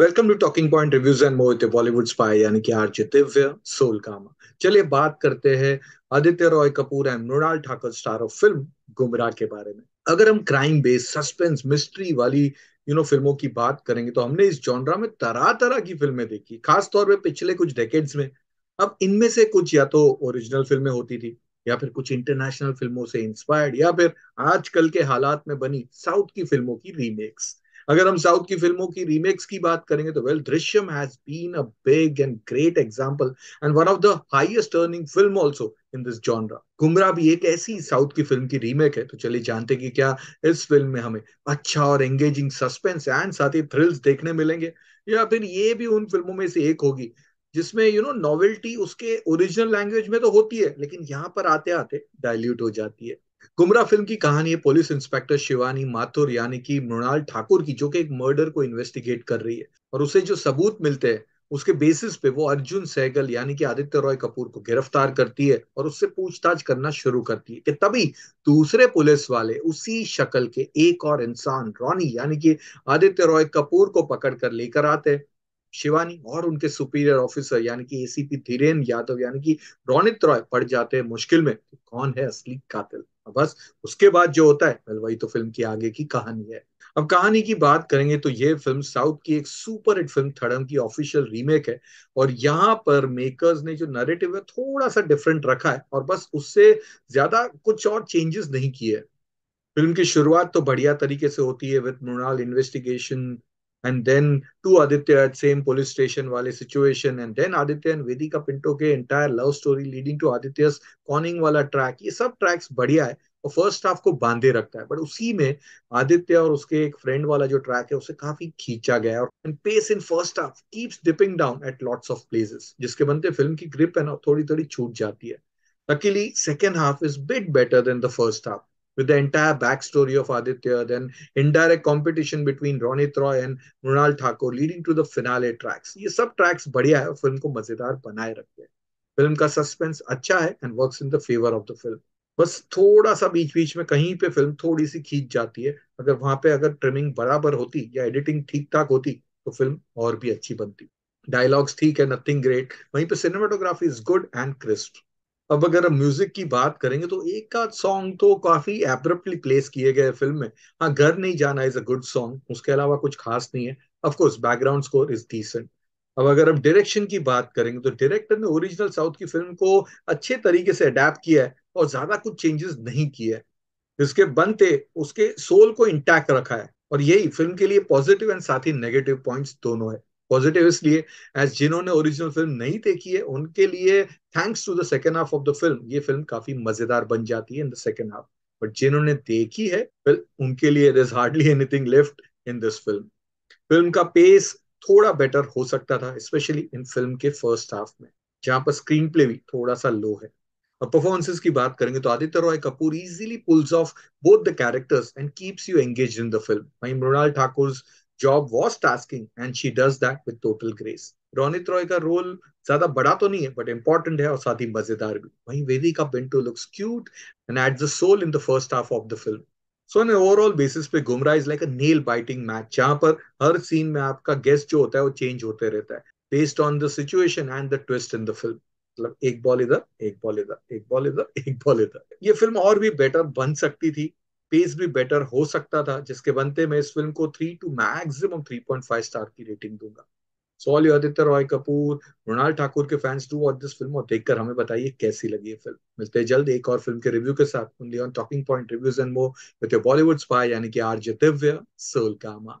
Welcome to talking point reviews and Mohit Bollywood spy यानी कि RJ दिव्य सोल कामा चलिए बात करते हैं Aditya Roy Kapur and Mrunal Thakur star of film Gumraah के बारे में अगर हम क्राइम बेस्ड सस्पेंस मिस्ट्री वाली यू नो फिल्मों की बात करेंगे तो हमने इस जॉनरा में तरह तरह की फिल्में देखी खास तौर पर पिछले कुछ डेकेड्स में अब इनमें से कुछ या तो ओरिजिनल फिल्में होती थी या फिर कुछ इंटरनेशनल फिल्मों से इंस्पायर्ड या फिर आजकल के हालात में बनी साउथ की फिल्मों की रीमेक्स अगर हम साउथ की फिल्मों की रीमेक्स की बात करेंगे तो well Drishyam has been a big and great example and one of the highest earning film also in this genre Gumraah भी एक ऐसी साउथ की फिल्म की रीमेक है तो चलिए जानते कि क्या इस फिल्म में हमें अच्छा और एंगेजिंग सस्पेंस एंड साथ ही थ्रिल्स देखने मिलेंगे या फिर ये भी उन फिल्मों में से एक होगी जिसमें यू नो नॉवेल्टी उसके ओरिजिनल लैंग्वेज में तो होती है लेकिन यहाँ पर आते आते डायल्यूट हो जाती है गुमराह फिल्म की कहानी है पुलिस इंस्पेक्टर शिवानी माथुर यानी कि मृणाल ठाकुर की जो कि एक मर्डर को इन्वेस्टिगेट कर रही है और उसे जो सबूत मिलते हैं उसके बेसिस पे वो अर्जुन सहगल यानी कि आदित्य रॉय कपूर को गिरफ्तार करती है और उससे पूछताछ करना शुरू करती है कि तभी दूसरे पुलिस वाले उसी शक्ल के एक और इंसान रॉनी यानी कि आदित्य रॉय कपूर को पकड़ कर लेकर आते हैं शिवानी और उनके सुपीरियर ऑफिसर यानी कि एसीपी धीरेन यादव यानी कि रोनित रॉय पड़ जाते हैं मुश्किल में तो कौन है असली कातिल बस उसके बाद जो होता है well, वही तो फिल्म की आगे की कहानी है अब कहानी की बात करेंगे तो ये फिल्म साउथ की एक सुपर हिट फिल्म थड़म की ऑफिशियल रीमेक है और यहाँ पर मेकर्स ने जो नरेटिव है थोड़ा सा डिफरेंट रखा है और बस उससे ज्यादा कुछ और चेंजेस नहीं किए फिल्म की शुरुआत तो बढ़िया तरीके से होती है with Mrunal investigation and then to Aditya at same police station wale situation and then Aditya and Vedika Pinto के entire love story leading to Aditya's conning वाला track ये सब tracks बढ़िया है और फर्स्ट हाफ को बांधे रखता है बट उसी में आदित्य और उसके एक फ्रेंड वाला जो ट्रैक है उसे काफी खींचा गया है और pace in first half keeps dipping down at lots of places जिसके बनते फिल्म की ग्रिप है ना थोड़ी थोड़ी छूट जाती है luckily second half is bit better than the first half with the entire backstory of Aditya, then indirect competition between Ronit Roy and Mrunal Thakur, leading to the finale tracks. ये सब tracks बढ़िया है और film को मजेदार बनाए रखते हैं फिल्म का सस्पेंस अच्छा है and works in the favour of the film बस थोड़ा सा बीच बीच में कहीं पे फिल्म थोड़ी सी खींच जाती है अगर वहां पे अगर ट्रिमिंग बराबर होती या एडिटिंग ठीक ठाक होती तो फिल्म और भी अच्छी बनती डायलॉग्स ठीक है नथिंग ग्रेट वहीं पे cinematography is good and crisp अब अगर हम म्यूजिक की बात करेंगे तो एक आध सॉन्ग तो काफी एब्रप्टली प्लेस किए गए फिल्म में हाँ घर नहीं जाना इज अ गुड सॉन्ग उसके अलावा कुछ खास नहीं है of course background score is decent अब अगर हम डायरेक्शन की बात करेंगे तो डायरेक्टर ने ओरिजिनल साउथ की फिल्म को अच्छे तरीके से अडेप्ट किया है और ज्यादा कुछ चेंजेस नहीं किया है जिसके बनते उसके सोल को इंटैक्ट रखा है और यही फिल्म के लिए पॉजिटिव एंड साथ ही नेगेटिव पॉइंट्स दोनों है पॉजिटिव इसलिए एज जिन्होंने ओरिजिनल फिल्म नहीं देखी है उनके लिए thanks to the second half of the film ये फिल्म काफी मजेदार बन जाती है in the second half but जिन्होंने देखी है फिल्म उनके लिए it is hardly anything left in this film film का पेस थोड़ा बेटर हो सकता था स्पेशली इन फिल्म के फर्स्ट हाफ में जहां पर स्क्रीन प्ले भी थोड़ा सा लो है अब परफॉर्मेंसेस की बात करेंगे तो Aditya Roy Kapur easily pulls off both the characters and keeps you engage in the film वहीं Mrunal Thakur job was tasking and she does that with total grace Ronit Roy का रोल ज्यादा बड़ा तो नहीं है बट इंपॉर्टेंट है और साथ ही मजेदार भी वहीं Vedika Pinto looks cute and at the soul in the first half of the film so an overall basis पे Gumraah is like a nail biting match जहां पर हर सीन में आपका गेस्ट जो होता है वो चेंज होते रहता है based on the situation and the twist in the film मतलब एक बॉल इधर एक बॉल इधर एक बॉल इधर एक बॉल इधर ये फिल्म और भी बेटर बन सकती थी पेस भी बेटर हो सकता था जिसके बनते मैं इस फिल्म को three to maximum three point five star की रेटिंग दूंगा सॉली आदित्य रॉय कपूर मृणाल ठाकुर के फैंस टू और दिस फिल्म और देखकर हमें बताइए कैसी लगी ये फिल्म मिलते हैं जल्द एक और फिल्म के रिव्यू के साथ on talking point reviews and more with Bollywood spy यानी कि आर आरजे दिव्य सोलकामा